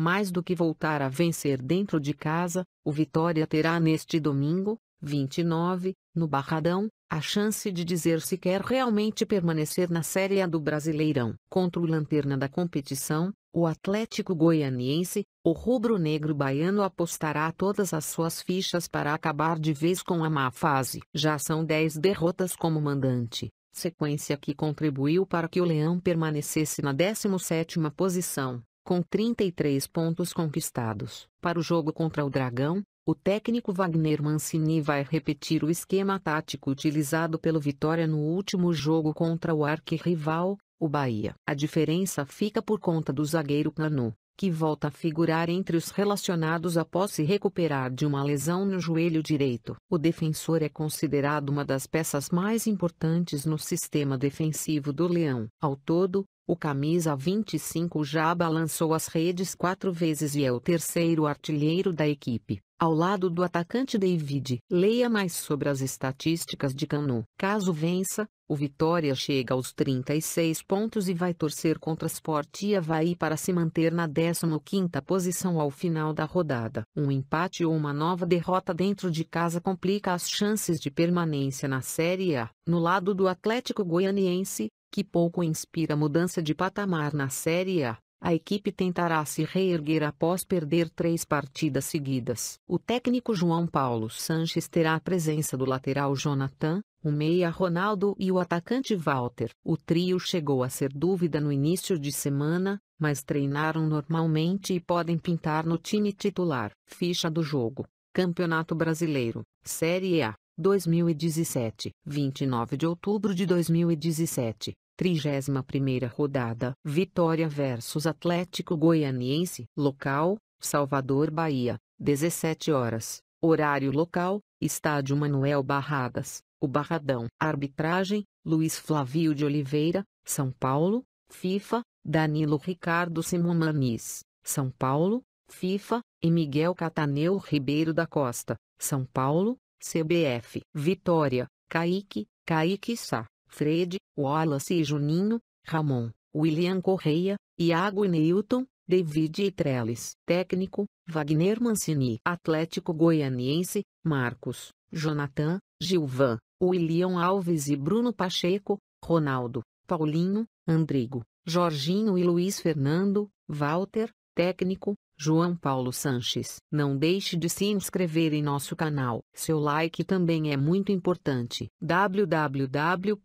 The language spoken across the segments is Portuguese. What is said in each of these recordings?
Mais do que voltar a vencer dentro de casa, o Vitória terá neste domingo, 29, no Barradão, a chance de dizer se quer realmente permanecer na Série A do Brasileirão. Contra o lanterna da competição, o Atlético Goianiense, o rubro-negro baiano apostará todas as suas fichas para acabar de vez com a má fase. Já são 10 derrotas como mandante, sequência que contribuiu para que o Leão permanecesse na 17ª posição. Com 33 pontos conquistados para o jogo contra o Dragão, o técnico Wagner Mancini vai repetir o esquema tático utilizado pelo Vitória no último jogo contra o arquirrival, o Bahia. A diferença fica por conta do zagueiro Canu, que volta a figurar entre os relacionados após se recuperar de uma lesão no joelho direito. O defensor é considerado uma das peças mais importantes no sistema defensivo do Leão. Ao todo, o camisa 25 já balançou as redes quatro vezes e é o terceiro artilheiro da equipe, ao lado do atacante David. Leia mais sobre as estatísticas de Canu. Caso vença, o Vitória chega aos 36 pontos e vai torcer contra Sport e Havaí para se manter na 15ª posição ao final da rodada. Um empate ou uma nova derrota dentro de casa complica as chances de permanência na Série A. No lado do Atlético Goianiense, que pouco inspira mudança de patamar na Série A, a equipe tentará se reerguer após perder três partidas seguidas. O técnico João Paulo Sanches terá a presença do lateral Jonathan, o meia Ronaldo e o atacante Walter. O trio chegou a ser dúvida no início de semana, mas treinaram normalmente e podem pintar no time titular. Ficha do jogo: Campeonato Brasileiro, Série A. 2017, 29 de outubro de 2017, 31 rodada, Vitória versus Atlético Goianiense, local, Salvador, Bahia, 17 horas, horário local, estádio Manuel Barradas, o Barradão. Arbitragem, Luiz Flavio de Oliveira, São Paulo, FIFA, Danilo Ricardo Simonanis, São Paulo, FIFA, e Miguel Cataneu Ribeiro da Costa, São Paulo, CBF, Vitória, Kaique, Kaique Sá, Fred, Wallace e Juninho, Ramon, William Correia, Iago e Newton, David e Trellis. Técnico, Wagner Mancini. Atlético Goianiense, Marcos, Jonathan, Gilvan, William Alves e Bruno Pacheco, Ronaldo, Paulinho, Andrigo, Jorginho e Luiz Fernando, Walter, técnico, João Paulo Sanches. Não deixe de se inscrever em nosso canal. Seu like também é muito importante. www.youtube.com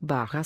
barra